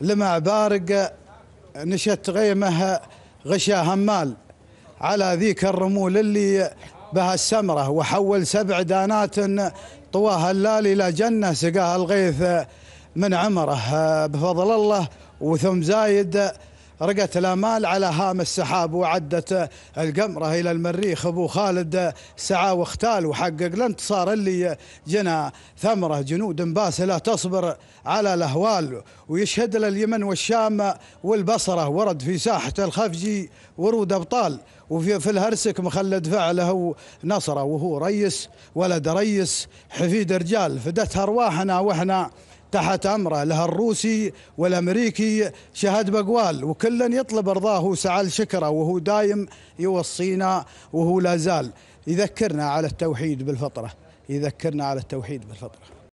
لما بارق نشت غيمه غشا همال على ذيك الرمول اللي بها السمرة وحول سبع دانات طواها اللال إلى جنة سقاها الغيث من عمره بفضل الله وثم زايد رقت الامال على هام السحاب وعدت القمره الى المريخ ابو خالد سعى واختال وحقق الانتصار اللي جنى ثمره جنود باسله تصبر على الاهوال ويشهد لليمن والشام والبصره ورد في ساحه الخفجي ورود ابطال وفي في الهرسك مخلد فعله نصره وهو ريس ولد ريس حفيد رجال فدتها ارواحنا واحنا تحت امره لها الروسي والامريكي شهد بقوال وكلا يطلب رضاه وسعال شكره وهو دايم يوصينا وهو لا زال يذكرنا على التوحيد بالفطره يذكرنا على التوحيد بالفطره